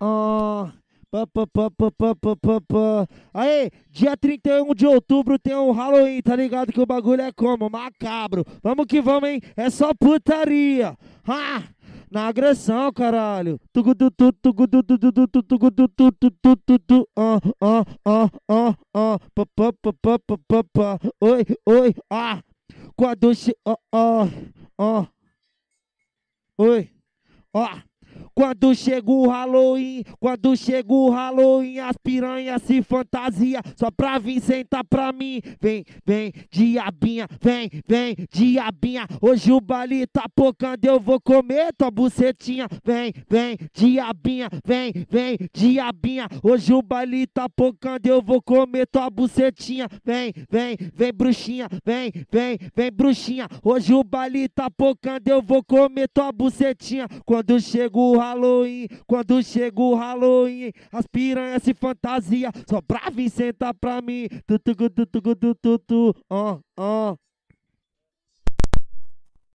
Ah, pá, Aí, dia 31 de outubro tem o um Halloween, tá ligado que o bagulho é como? Macabro. Vamos que vamos, hein? É só putaria. Ah, na agressão, caralho. Tugudutu, tugudutu, ah, ah, ah, ah, ah, pá, pá, Oi, oi, ah. Quando chega o Halloween, quando chega o Halloween, as piranhas se fantasia só pra vir sentar pra mim. Vem, vem, diabinha, vem, vem, diabinha. Hoje o baile tá pocando, eu vou comer tua bucetinha. Vem, vem, diabinha, vem, vem, diabinha. Hoje o baile tá pocando, eu vou comer tua bucetinha. Vem, vem, vem, bruxinha, vem, vem, vem, bruxinha. Hoje o baile tá pocando, eu vou comer tua bucetinha. Quando chega o Halloween, quando chega o Halloween, as piranhas se fantasia, só pra vir sentar pra mim. tutu, tutu, tutu, tutu, tu, ó, oh, ó. Oh.